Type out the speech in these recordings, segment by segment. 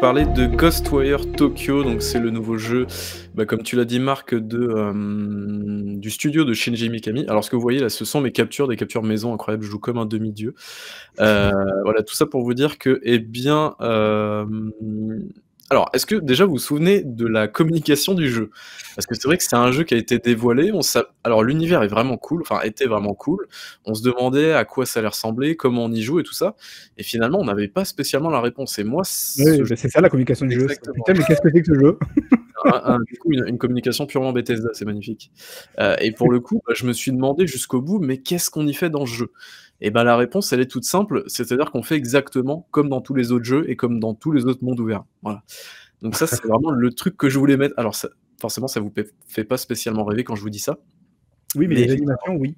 parler de Ghostwire Tokyo. Donc, c'est le nouveau jeu, bah, comme tu l'as dit, Marc, de, euh, du studio de Shinji Mikami. Alors, ce que vous voyez là, ce sont mes captures, des captures maison incroyables. Je joue comme un demi-dieu. Euh, voilà, tout ça pour vous dire que, eh bien, euh, alors, est-ce que déjà vous vous souvenez de la communication du jeu Parce que c'est vrai que c'est un jeu qui a été dévoilé. On Alors, l'univers est vraiment cool, enfin, était vraiment cool. On se demandait à quoi ça allait ressembler, comment on y joue et tout ça. Et finalement, on n'avait pas spécialement la réponse. Et moi, c'est ça la communication du jeu. Putain, mais qu'est-ce que c'est que ce jeu Du coup, une, communication purement Bethesda, c'est magnifique. Euh, et pour le coup, bah, je me suis demandé jusqu'au bout, mais qu'est-ce qu'on y fait dans le jeu et bien la réponse, elle est toute simple, c'est-à-dire qu'on fait exactement comme dans tous les autres jeux et comme dans tous les autres mondes ouverts. Voilà. Donc ça, c'est vraiment le truc que je voulais mettre. Alors forcément, ça vous fait pas spécialement rêver quand je vous dis ça. Oui, mais, mais les animations, oui.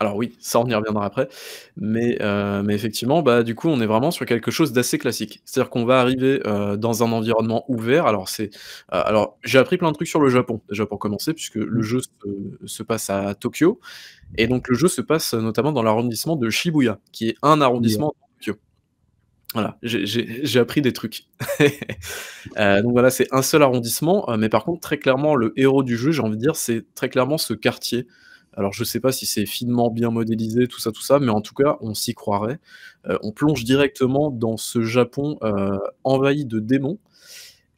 Alors oui, ça on y reviendra après, mais, euh, mais effectivement, bah, du coup, on est vraiment sur quelque chose d'assez classique. C'est-à-dire qu'on va arriver euh, dans un environnement ouvert. Alors c'est, euh, alors j'ai appris plein de trucs sur le Japon déjà pour commencer, puisque le mmh. jeu se, passe à Tokyo, et donc le jeu se passe notamment dans l'arrondissement de Shibuya, qui est un arrondissement de Tokyo. Voilà, j'ai appris des trucs. donc voilà, c'est un seul arrondissement, mais par contre, très clairement, le héros du jeu, j'ai envie de dire, c'est très clairement ce quartier alors je ne sais pas si c'est finement bien modélisé, tout ça, tout ça, mais en tout cas, on s'y croirait. Euh, on plonge directement dans ce Japon euh, envahi de démons.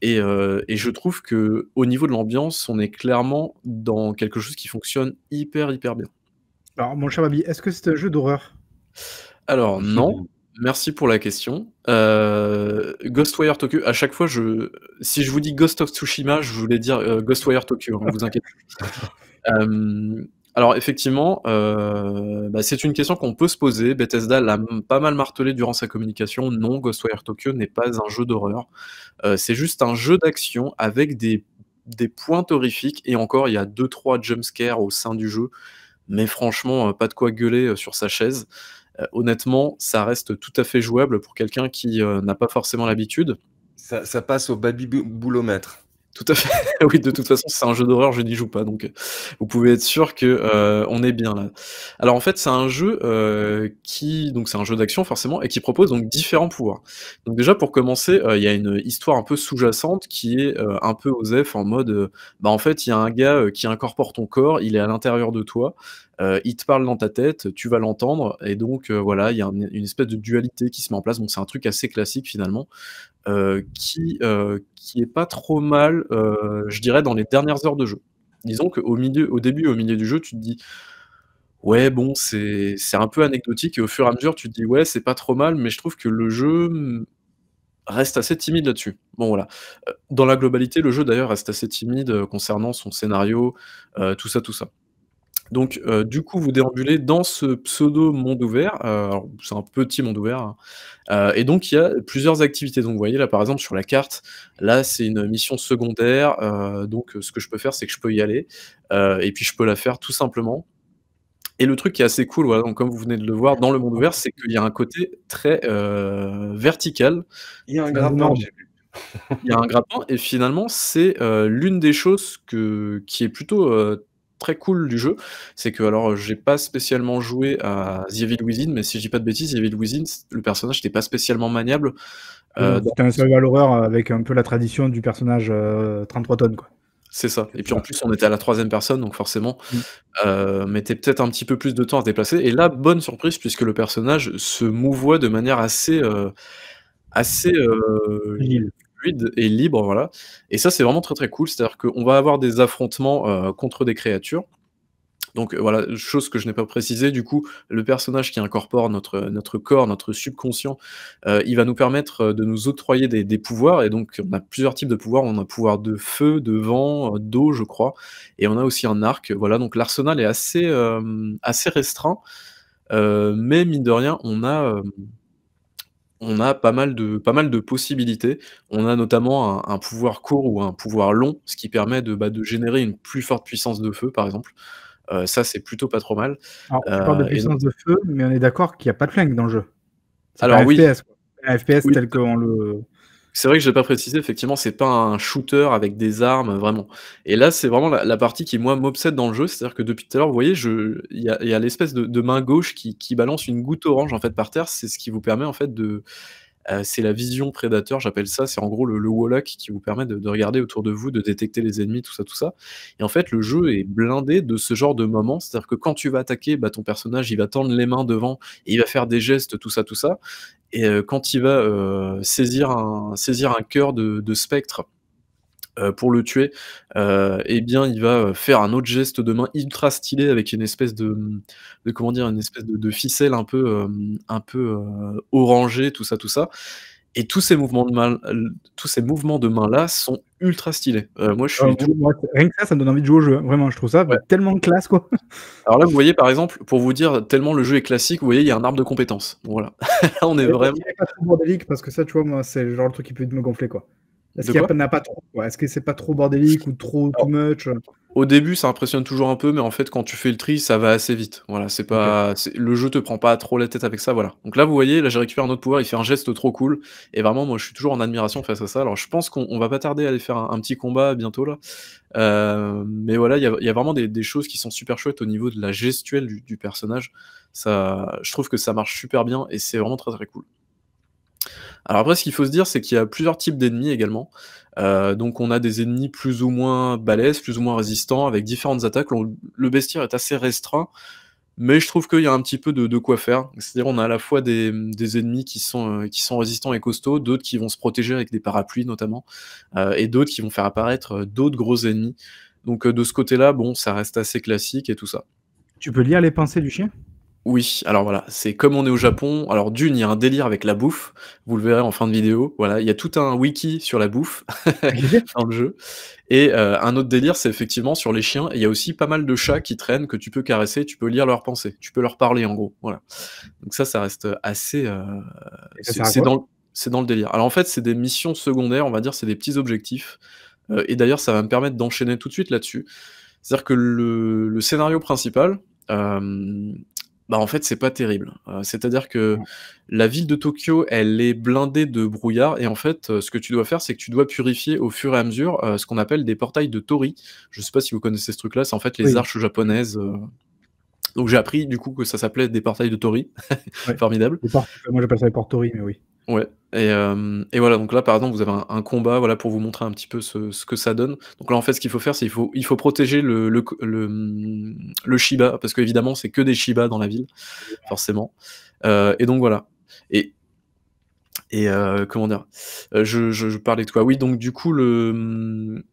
Euh, et, je trouve que au niveau de l'ambiance, on est clairement dans quelque chose qui fonctionne hyper hyper bien. Alors mon cher Babi, est-ce que c'est un jeu d'horreur Alors non. Merci pour la question. Ghostwire Tokyo, à chaque fois, je, si je vous dis Ghost of Tsushima, je voulais dire Ghostwire Tokyo, on hein, vous inquiétez. euh, alors effectivement, euh, bah, c'est une question qu'on peut se poser. Bethesda l'a pas mal martelé durant sa communication. Non, Ghostwire Tokyo n'est pas un jeu d'horreur. Euh, c'est juste un jeu d'action avec des, des points horrifiques. Et encore, il y a 2-3 jumpscares au sein du jeu. Mais franchement, euh, pas de quoi gueuler sur sa chaise. honnêtement, ça reste tout à fait jouable pour quelqu'un qui n'a pas forcément l'habitude. Ça, ça, passe au baby boulomètre. Tout à fait. oui, de toute façon, c'est un jeu d'horreur, je n'y joue pas, donc euh, vous pouvez être sûr que euh, on est bien là. Alors en fait, c'est un jeu euh, qui, donc c'est un jeu d'action forcément, et qui propose donc différents pouvoirs. Donc déjà pour commencer, il y a une histoire un peu sous-jacente qui est un peu Osef en mode, bah en fait, il y a un gars qui incorpore ton corps, il est à l'intérieur de toi, euh, il te parle dans ta tête, tu vas l'entendre, et donc euh, voilà, il y a une espèce de dualité qui se met en place. Donc c'est un truc assez classique finalement, euh, qui, qui est pas trop mal, je dirais, dans les dernières heures de jeu. Disons qu'au milieu, au début, au milieu du jeu, tu te dis. Ouais, bon, c'est un peu anecdotique et au fur et à mesure, tu te dis, ouais, c'est pas trop mal, mais je trouve que le jeu reste assez timide là-dessus. Bon voilà. Dans la globalité, le jeu d'ailleurs reste assez timide concernant son scénario, tout ça, tout ça. Donc, euh, du coup, vous déambulez dans ce pseudo monde ouvert. Euh, c'est un petit monde ouvert. Hein. Euh, et donc, il y a plusieurs activités. Donc, vous voyez là, par exemple, sur la carte, là, c'est une mission secondaire. donc, ce que je peux faire, c'est que je peux y aller. et puis, je peux la faire tout simplement. Et le truc qui est assez cool, voilà, comme vous venez de le voir dans le monde ouvert, c'est qu'il y a un côté très vertical. Il y a un grappin, Il y a un grappin, et finalement, c'est l'une des choses que, qui est plutôt très cool du jeu, c'est que alors j'ai pas spécialement joué à The Evil Within, mais si je dis pas de bêtises, The Evil Within, le personnage n'était pas spécialement maniable. Euh, c'était un survival avec un peu la tradition du personnage 33 euh, tonnes quoi. C'est ça. Et puis en plus, on était à la troisième personne, donc forcément, mettait mm. euh, peut-être un petit peu plus de temps à se déplacer. Et là, bonne surprise, puisque le personnage se mouvoit de manière assez, assez et libre, voilà. Et ça, c'est vraiment très très cool. C'est-à-dire qu'on va avoir des affrontements euh, contre des créatures. Donc euh, voilà, chose que je n'ai pas précisé, du coup, le personnage qui incorpore notre, notre corps, notre subconscient, euh, il va nous permettre de nous octroyer des, pouvoirs, et donc on a plusieurs types de pouvoirs, on a pouvoir de feu, de vent, d'eau, je crois, et on a aussi un arc, voilà, donc l'arsenal est assez, assez restreint, mais mine de rien, on a on a pas mal de, pas mal de possibilités. On a notamment un, pouvoir court ou un pouvoir long, ce qui permet de, bah, de générer une plus forte puissance de feu, par exemple. Euh, ça, c'est plutôt pas trop mal. Alors, euh, de puissance de feu, mais on est d'accord qu'il n'y a pas de flingue dans le jeu. Alors, oui. FPS, FPS qu'on le. C'est vrai que je n'ai pas précisé, effectivement, c'est pas un shooter avec des armes, vraiment. Et là, c'est vraiment la, partie qui, moi, m'obsède dans le jeu. C'est-à-dire que depuis tout à l'heure, vous voyez, il y a, l'espèce de, main gauche qui, balance une goutte orange, en fait, par terre. C'est ce qui vous permet, en fait, de... Euh, c'est la vision prédateur, j'appelle ça. C'est en gros le, le qui vous permet de, regarder autour de vous, de détecter les ennemis, tout ça, tout ça. Et en fait, le jeu est blindé de ce genre de moments. C'est-à-dire que quand tu vas attaquer, bah, ton personnage, il va tendre les mains devant et il va faire des gestes, tout ça, tout ça. Et euh, quand il va euh, saisir, un, saisir un cœur de, de spectre euh, pour le tuer, eh bien, il va faire un autre geste de main ultra stylé avec une espèce de, de comment dire, une espèce de, de ficelle un peu, un peu orangée, tout ça, tout ça. Et tous ces mouvements de main, euh, tous ces mouvements de main là sont ultra stylés. Euh, moi, je suis. Euh, rien que ça, ça me donne envie de jouer au jeu. Hein. Vraiment, je trouve ça tellement tellement classe, quoi. Alors là, vous voyez, par exemple, pour vous dire tellement le jeu est classique, vous voyez, il y a un arbre de compétences. Voilà. là, on est vraiment. Pas trop parce que ça, tu vois, moi, c'est genre le truc qui peut me gonfler, quoi. Est-ce pas trop Est-ce que c'est pas trop bordélique ou trop too much euh Au début, ça impressionne toujours un peu, mais en fait, quand tu fais le tri, ça va assez vite. Voilà, c'est pas le jeu te prend pas trop la tête avec ça. Voilà. Donc là, vous voyez, là, j'ai récupéré un autre pouvoir. Il fait un geste trop cool, et vraiment, moi, je suis toujours en admiration face à ça. Alors, je pense qu'on va pas tarder à aller faire un, petit combat bientôt là. Euh, mais voilà, il y, a vraiment des, choses qui sont super chouettes au niveau de la gestuelle du, du personnage. Ça, je trouve que ça marche super bien, et c'est vraiment très très cool. Alors après, ce qu'il faut se dire, c'est qu'il y a plusieurs types d'ennemis également. Euh, donc on a des ennemis plus ou moins balèzes, plus ou moins résistants, avec différentes attaques. Le bestiaire est assez restreint, mais je trouve qu'il y a un petit peu de, quoi faire. C'est-à-dire on a à la fois des, ennemis euh, qui sont, résistants et costauds, d'autres qui vont se protéger avec des parapluies notamment, euh, et d'autres qui vont faire apparaître d'autres gros ennemis. Donc de ce côté-là, bon, ça reste assez classique et tout ça. Tu peux lire les pensées du chien oui, alors voilà, c'est comme on est au Japon. Alors d'une, il y a un délire avec la bouffe, vous le verrez en fin de vidéo. Voilà, il y a tout un wiki sur la bouffe dans le jeu. Et euh, un autre délire, c'est effectivement sur les chiens. Il y a aussi pas mal de chats qui traînent que tu peux caresser, tu peux lire leurs pensées, tu peux leur parler en gros. Voilà. Donc ça, ça reste assez. Euh, c'est dans, le délire. Alors en fait, c'est des missions secondaires, on va dire, c'est des petits objectifs. Euh, et d'ailleurs, ça va me permettre d'enchaîner tout de suite là-dessus. C'est-à-dire que le, scénario principal bah, en fait c'est pas terrible. Euh, c'est-à-dire que la ville de Tokyo, elle est blindée de brouillard et en fait euh, ce que tu dois faire c'est que tu dois purifier au fur et à mesure euh, ce qu'on appelle des portails de Tori. Je sais pas si vous connaissez ce truc là, c'est en fait les arches japonaises. Donc j'ai appris du coup que ça s'appelait des portails de Tori. Formidable. moi j'appelle ça les portes Tori mais oui. Ouais, et, euh, et, voilà, donc là, par exemple, vous avez un, combat voilà, pour vous montrer un petit peu ce, ce, que ça donne. Donc là, en fait, ce qu'il faut faire, c'est qu'il faut, il faut protéger le, le, le, le Shiba, parce qu'évidemment, c'est que des Shiba dans la ville, forcément. Euh, et donc voilà. Et, et euh, comment dire euh, je, je, je, parlais de quoi Oui, donc du coup, le.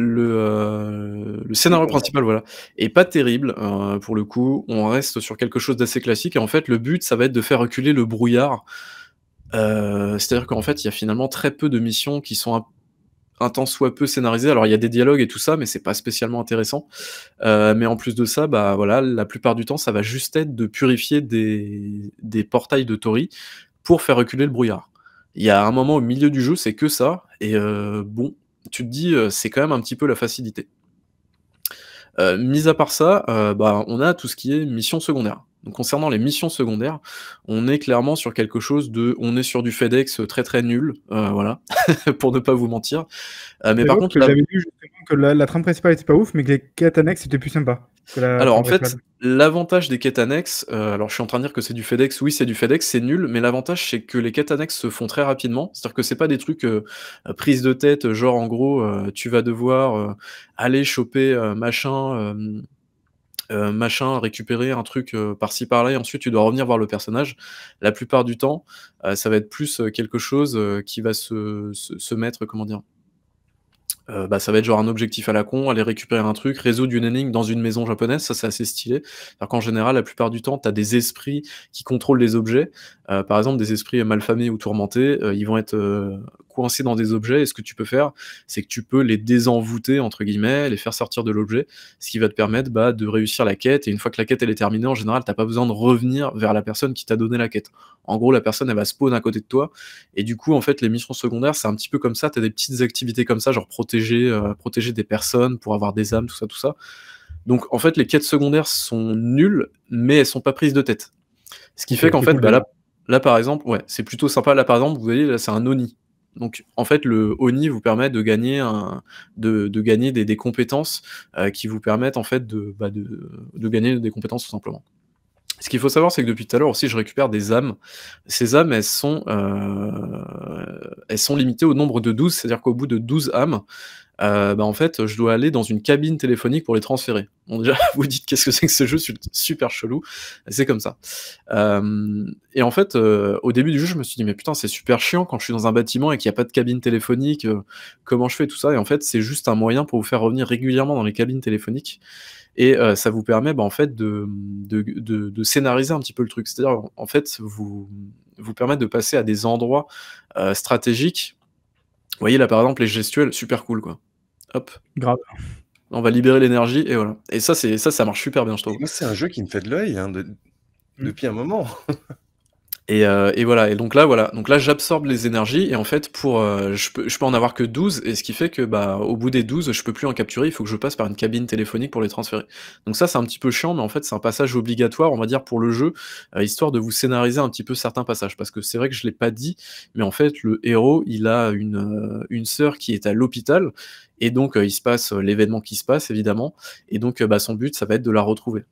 Le, euh, le scénario principal, voilà, est pas terrible euh, pour le coup. On reste sur quelque chose d'assez classique. Et en fait, le but, ça va être de faire reculer le brouillard euh, c'est-à-dire qu'en fait, il y a finalement très peu de missions qui sont un, ou temps soit peu scénarisées. Alors, il y a des dialogues et tout ça, mais c'est pas spécialement intéressant. Euh, mais en plus de ça, bah voilà, la plupart du temps, ça va juste être de purifier des, des portails de Tori pour faire reculer le brouillard. Il y a un moment au milieu du jeu, c'est que ça. Et euh, bon, tu te dis, c'est quand même un petit peu la facilité. Euh, mis à part ça, bah, on a tout ce qui est mission secondaire. Donc, concernant les missions secondaires, on est clairement sur quelque chose de, on est sur du FedEx euh, très très nul, euh, voilà, pour ne pas vous mentir. Euh, mais par contre, la... j'avais que la, trame principale était pas ouf, mais que les quêtes annexes étaient plus sympas. Alors en fait, l'avantage des quêtes annexes, euh, alors je suis en train de dire que c'est du FedEx, oui c'est du FedEx, c'est nul, mais l'avantage c'est que les quêtes annexes se font très rapidement, c'est-à-dire que c'est pas des trucs prise de tête, genre en gros tu vas devoir aller choper machin euh, machin, récupérer un truc euh, par-ci par-là, et ensuite tu dois revenir voir le personnage. La plupart du temps, euh, ça va être plus quelque chose qui va se, se, se, mettre, comment dire, euh, bah, ça va être genre un objectif à la con, aller récupérer un truc, résoudre une énigme dans une maison japonaise, ça c'est assez stylé. Alors qu'en général, la plupart du temps, tu des esprits qui contrôlent les objets. Euh, par exemple, des esprits malfamés ou tourmentés, euh, ils vont être coincés dans des objets, et ce que tu peux faire, c'est que tu peux les désenvoûter, entre guillemets, les faire sortir de l'objet, ce qui va te permettre bah, de réussir la quête, et une fois que la quête elle est terminée, en général, t'as pas besoin de revenir vers la personne qui t'a donné la quête. En gros, la personne, elle va spawn à côté de toi, et du coup, en fait, les missions secondaires, c'est un petit peu comme ça, tu des petites activités comme ça, genre protéger euh, protéger, des personnes, pour avoir des âmes, tout ça, tout ça. Donc en fait, les quêtes secondaires sont nulles, mais elles sont pas prises de tête. Ce qui fait qu'en fait, bah là, là, par exemple, ouais, c'est plutôt sympa. Là par exemple, vous voyez, là c'est un Oni. Donc en fait, le Oni vous permet de gagner, un, de, gagner des, compétences euh, qui vous permettent en fait de, bah, de, de gagner des compétences tout simplement. Ce qu'il faut savoir, c'est que depuis tout à l'heure aussi, je récupère des âmes. Ces âmes, elles sont, euh, elles sont limitées au nombre de 12, c'est-à-dire qu'au bout de 12 âmes, euh, bah en fait, je dois aller dans une cabine téléphonique pour les transférer. Bon, déjà, vous dites qu'est-ce que c'est que ce jeu super chelou. C'est comme ça. Euh, et en fait, euh, au début du jeu, je me suis dit, mais putain, c'est super chiant quand je suis dans un bâtiment et qu'il n'y a pas de cabine téléphonique. Euh, comment je fais tout ça Et en fait, c'est juste un moyen pour vous faire revenir régulièrement dans les cabines téléphoniques. Et euh, ça vous permet, bah, en fait, de, de, de, de, scénariser un petit peu le truc. C'est-à-dire, en fait, vous, vous permettre de passer à des endroits stratégiques vous voyez là par exemple les gestuels, super cool quoi. Hop. Grave. On va libérer l'énergie et voilà. Et ça, ça, ça marche super bien, je trouve. c'est un jeu qui me fait de l'œil hein, mm. depuis un moment. Et, euh, et, voilà. Et donc là, voilà. Donc là, j'absorbe les énergies et en fait, pour, euh, je, peux, je peux en avoir que 12 et ce qui fait que, bah, au bout des 12, je peux plus en capturer. Il faut que je passe par une cabine téléphonique pour les transférer. Donc ça, c'est un petit peu chiant, mais en fait, c'est un passage obligatoire, on va dire, pour le jeu, euh, histoire de vous scénariser un petit peu certains passages. Parce que c'est vrai que je l'ai pas dit, mais en fait, le héros, il a une, euh, une sœur qui est à l'hôpital et donc il se passe l'événement qui se passe évidemment. Et donc, bah, son but, ça va être de la retrouver.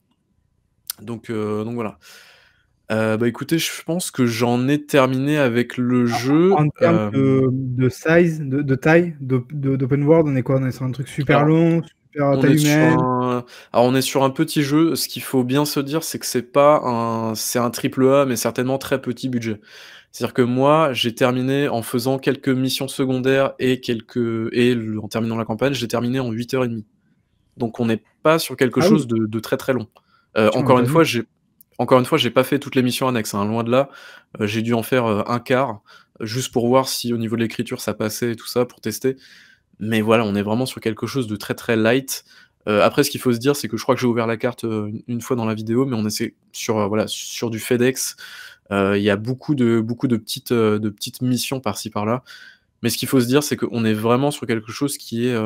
Donc, donc voilà euh, bah écoutez, je pense que j'en ai terminé avec le jeu. En termes euh, de, size, de, de taille, d'open world, on est quoi On est sur un truc super long, super taille Alors on est sur un petit jeu. Ce qu'il faut bien se dire, c'est que c'est pas un, c'est un triple A, mais certainement très petit budget. C'est-à-dire que moi, j'ai terminé en faisant quelques missions secondaires et quelques et en terminant la campagne, j'ai terminé en 8h30. Donc on n'est pas sur quelque ah chose de, de, très très long. Euh, encore une fois, j'ai encore une fois, j'ai pas fait toutes les missions annexes, hein, loin de là. Euh, j'ai dû en faire euh, un quart, juste pour voir si au niveau de l'écriture ça passait et tout ça, pour tester. Mais voilà, on est vraiment sur quelque chose de très très light. Euh, après, ce qu'il faut se dire, c'est que je crois que j'ai ouvert la carte une fois dans la vidéo, mais on essaie sur, voilà, sur du FedEx. Il y a beaucoup de, beaucoup de, petites, de petites missions par-ci par-là. Mais ce qu'il faut se dire, c'est qu'on est vraiment sur quelque chose qui est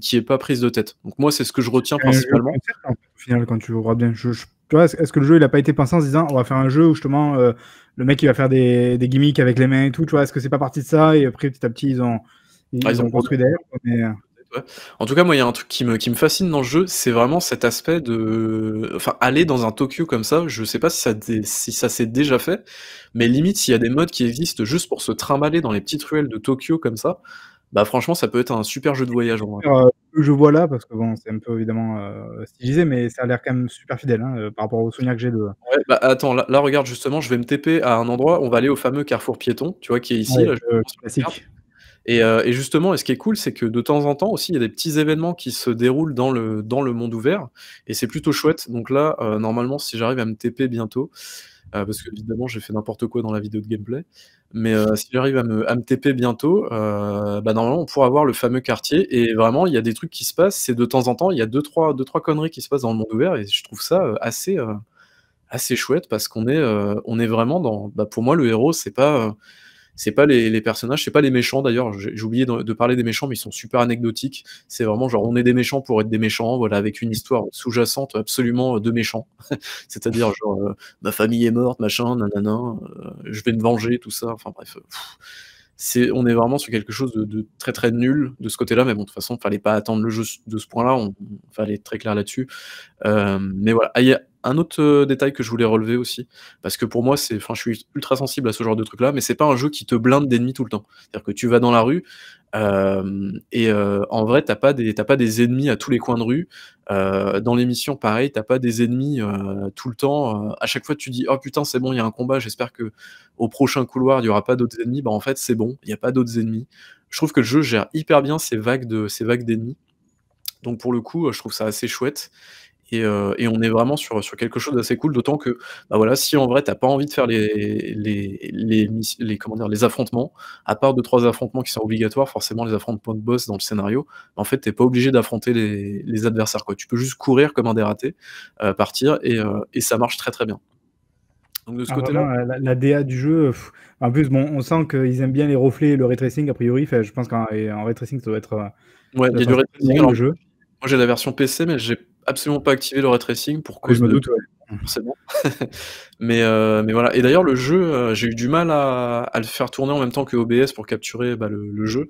qui est pas prise de tête. Donc moi, c'est ce que je retiens principalement. au final, quand tu vois bien, je, je tu vois, est-ce que le jeu il a pas été pensé en se disant on va faire un jeu où justement euh, le mec il va faire des, gimmicks avec les mains et tout, tu vois, est-ce que c'est pas parti de ça et après petit à petit ils ont, ils, ah, ont, construit derrière euh. En tout cas, moi, il y a un truc qui me, qui me fascine dans le jeu, c'est vraiment cet aspect de. Enfin, aller dans un Tokyo comme ça, je sais pas si ça, si ça s'est déjà fait, mais limite, s'il y a des modes qui existent juste pour se trimballer dans les petites ruelles de Tokyo comme ça, bah franchement, ça peut être un super jeu de voyage. En vrai. Euh, je vois là, parce que bon, c'est un peu évidemment euh, stylisé, mais ça a l'air quand même super fidèle hein, euh, par rapport aux souvenirs que j'ai de. attends, là, regarde justement, je vais me TP à un endroit, on va aller au fameux carrefour piéton, tu vois, qui est ici. Et, justement, ce qui est cool, c'est que de temps en temps aussi, il y a des petits événements qui se déroulent dans le, dans le monde ouvert, et c'est plutôt chouette. Donc là, normalement, si j'arrive à me TP bientôt, parce que évidemment, j'ai fait n'importe quoi dans la vidéo de gameplay. Mais euh, si j'arrive à me, à TP bientôt, euh, bah, normalement, on pourra voir le fameux quartier. Et vraiment, il y a des trucs qui se passent. C'est de temps en temps, il y a deux trois, deux, trois conneries qui se passent dans le monde ouvert. Et je trouve ça euh, assez, assez chouette parce qu'on est, on est vraiment dans. Bah, pour moi, le héros, c'est pas c'est pas les, personnages, c'est pas les méchants d'ailleurs. J'ai oublié de, parler des méchants, mais ils sont super anecdotiques. C'est vraiment genre on est des méchants pour être des méchants, voilà, avec une histoire sous-jacente absolument euh, de méchants. C'est-à-dire genre euh, ma famille est morte, machin, nanana, euh, je vais me venger, tout ça. Enfin bref. on est vraiment sur quelque chose de, très très nul de ce côté-là, mais bon, de toute façon, fallait pas attendre le jeu de ce point-là, on, fallait être très clair là-dessus. mais voilà, un autre euh, détail que je voulais relever aussi, parce que pour moi, c'est, enfin, je suis ultra sensible à ce genre de truc-là, mais c'est pas un jeu qui te blinde d'ennemis tout le temps. C'est-à-dire que tu vas dans la rue euh, et euh, en vrai, t'as pas des, pas des ennemis à tous les coins de rue. Euh, dans l'émission, pareil, t'as pas des ennemis tout le temps. à chaque fois, tu dis, oh putain, c'est bon, il y a un combat. J'espère que au prochain couloir, il y aura pas d'autres ennemis. Bah en fait, c'est bon, il n'y a pas d'autres ennemis. Je trouve que le jeu gère hyper bien ces vagues de, ces vagues d'ennemis. Donc pour le coup, je trouve ça assez chouette. Euh, et, on est vraiment sur, sur quelque chose d'assez cool, d'autant que bah voilà, si en vrai t'as pas envie de faire les, les, les, les affrontements, à part deux trois affrontements qui sont obligatoires, forcément les affrontements de boss dans le scénario, bah en fait t'es pas obligé d'affronter les, les, adversaires. Quoi. Tu peux juste courir comme un dératé, euh, partir et, euh, et, ça marche très très bien. Donc de ce ah, côté-là. la, DA du jeu, en plus bon, on sent qu'ils aiment bien les reflets et le retracing a priori, fait, je pense qu'en retracing ça doit être. Ouais, il y a du retracing dans le jeu. Moi j'ai la version PC, mais j'ai absolument pas activé le ray tracing pour cause je doute, de... mais, euh, mais voilà. Et d'ailleurs, le jeu, euh, j'ai eu du mal à, le faire tourner en même temps que OBS pour capturer bah, le, jeu.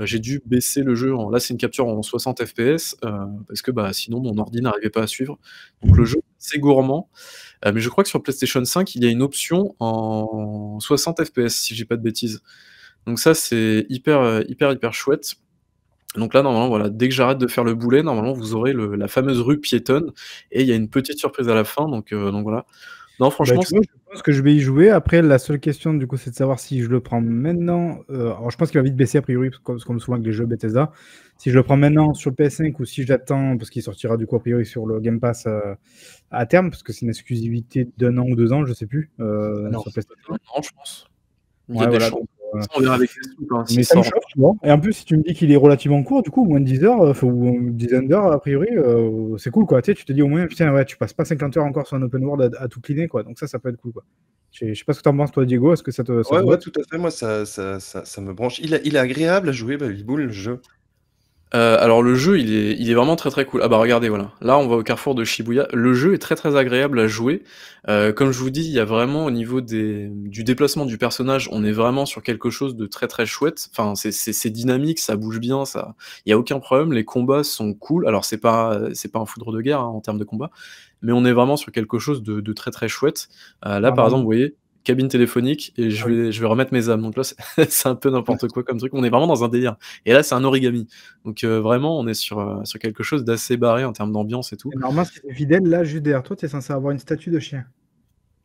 Euh, j'ai dû baisser le jeu. En... Là, c'est une capture en 60 FPS parce que bah, sinon, mon ordi n'arrivait pas à suivre. Donc le mhm. jeu, c'est gourmand. mais je crois que sur PlayStation 5, il y a une option en 60 FPS, si j'ai pas de bêtises. Donc ça, c'est hyper, hyper, hyper chouette. Donc là, normalement, voilà, dès que j'arrête de faire le boulet, normalement, vous aurez la fameuse rue piétonne et il y a une petite surprise à la fin. Donc, euh, donc voilà. Non, bah, franchement, je pense que je vais y jouer. Après, la seule question, du coup, c'est de savoir si je le prends maintenant. Euh, alors, je pense qu'il va vite baisser a priori, parce qu'on me souvent avec les jeux Bethesda. Si je le prends maintenant sur le PS5 ou si j'attends, parce qu'il sortira du coup a priori sur le Game Pass euh, à terme, parce que c'est une exclusivité d'un an ou deux ans, je sais plus. non, je pense. Il y a des mais Et en plus, si tu me dis qu'il est relativement court, du coup, moins de 10 heures, euh, ou 10 heures, a priori, euh, c'est cool, quoi. Tu, te dis au moins, putain, ouais, tu passes pas 50 heures encore sur un open world à, tout cliner, quoi. Donc ça, ça peut être cool, quoi. Je sais pas ce que t'en penses, toi, Diego. Est-ce que ça te. ouais, tout à fait. Moi, ça, me branche. Il, est agréable à jouer, il le jeu. Euh, alors le jeu, il est, vraiment très très cool. Ah bah regardez, voilà. Là, on va au carrefour de Shibuya. Le jeu est très très agréable à jouer. Euh, comme je vous dis, il y a vraiment au niveau du déplacement du personnage, on est vraiment sur quelque chose de très très chouette. Enfin, c'est dynamique, ça bouge bien, ça. Il y a aucun problème. Les combats sont cool. Alors c'est pas c'est pas un foudre de guerre hein, en termes de combat, mais on est vraiment sur quelque chose de, très très chouette. Euh, là, par exemple, vous voyez, cabine téléphonique et je vais, je vais remettre mes âmes. Donc là, c'est un peu n'importe quoi comme truc. On est vraiment dans un délire. Et là, c'est un origami. Donc euh, vraiment, on est sur, euh, sur quelque chose d'assez barré en termes d'ambiance et tout. normalement, c'est fidèle. Là, juste derrière toi, tu es censé avoir une statue de chien.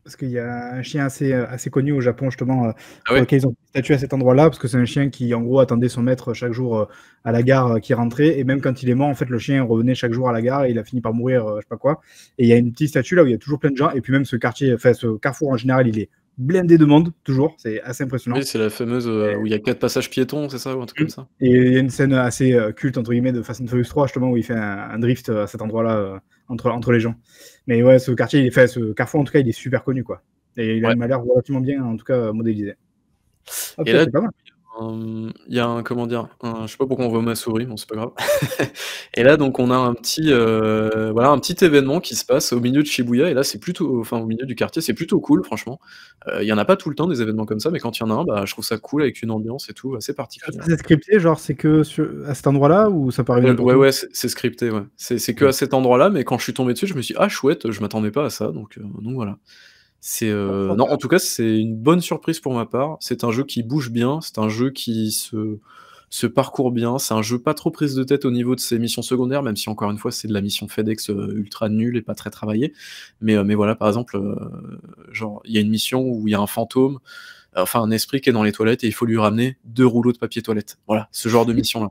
Parce qu'il y a un chien assez, euh, assez connu au Japon, justement, ah ont statue à cet endroit-là, parce que c'est un chien qui, en gros, attendait son maître chaque jour à la gare qui rentrait. Et même quand il est mort, en fait, le chien revenait chaque jour à la gare et il a fini par mourir, je sais pas quoi. Et il y a une petite statue là où il y a toujours plein de gens. Et puis même ce quartier, enfin, ce carrefour en général, il est blindé de monde, toujours. C'est assez impressionnant. Oui, c'est la fameuse euh, où il y a quatre passages piétons, c'est ça, ou un truc comme mm. ça. Et il y a une scène assez euh, culte, entre guillemets, de Fast and Furious 3, justement, où il fait un, drift euh, à cet endroit-là, entre, entre les gens. Mais ouais, ce quartier, il fait, ce carrefour, en tout cas, il est super connu, quoi. Et il a l'air relativement bien, en tout cas, modélisé. OK Et pas mal il y a un, comment dire, je sais pas pourquoi on voit ma souris, mais c'est pas grave. et là donc on a un petit, euh, voilà, un petit événement qui se passe au milieu de Shibuya et là c'est plutôt, enfin au milieu du quartier, c'est plutôt cool franchement. Euh, il y en a pas tout le temps des événements comme ça, mais quand il y en a un, bah, je trouve ça cool avec une ambiance et tout assez ah, particulière. C'est scripté, genre c'est que à cet endroit-là ou ça paraît. Ouais ouais, ouais c'est scripté, ouais. C'est que à cet endroit-là, mais quand je suis tombé dessus, je me suis dit, ah chouette, je m'attendais pas à ça, donc euh, donc voilà. C'est euh... non, en tout cas, c'est une bonne surprise pour ma part. C'est un jeu qui bouge bien, c'est un jeu qui se se parcourt bien. C'est un jeu pas trop prise de tête au niveau de ses missions secondaires, même si encore une fois c'est de la mission FedEx euh, ultra nulle et pas très travaillée. Mais, euh, mais voilà, par exemple, euh, genre il y a une mission où il y a un fantôme, enfin un esprit qui est dans les toilettes et il faut lui ramener deux rouleaux de papier toilette. Voilà, ce genre de mission là.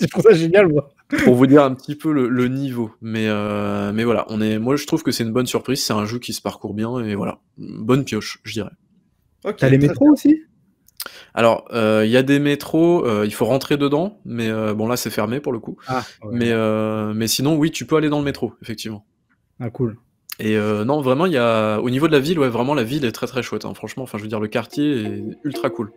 je trouve ça génial, moi pour vous dire un petit peu le, niveau. Mais, euh, mais voilà, on est, moi je trouve que c'est une bonne surprise, c'est un jeu qui se parcourt bien et voilà, bonne pioche, je dirais. T'as les métros aussi alors, euh, il y a des métros, euh, il faut rentrer dedans, mais bon là c'est fermé pour le coup. Ah, mais, sinon, oui, tu peux aller dans le métro, effectivement. Ah cool. Et non, vraiment, il y a au niveau de la ville, ouais, vraiment la ville est très très chouette. Hein. franchement, enfin, je veux dire, le quartier est ultra cool.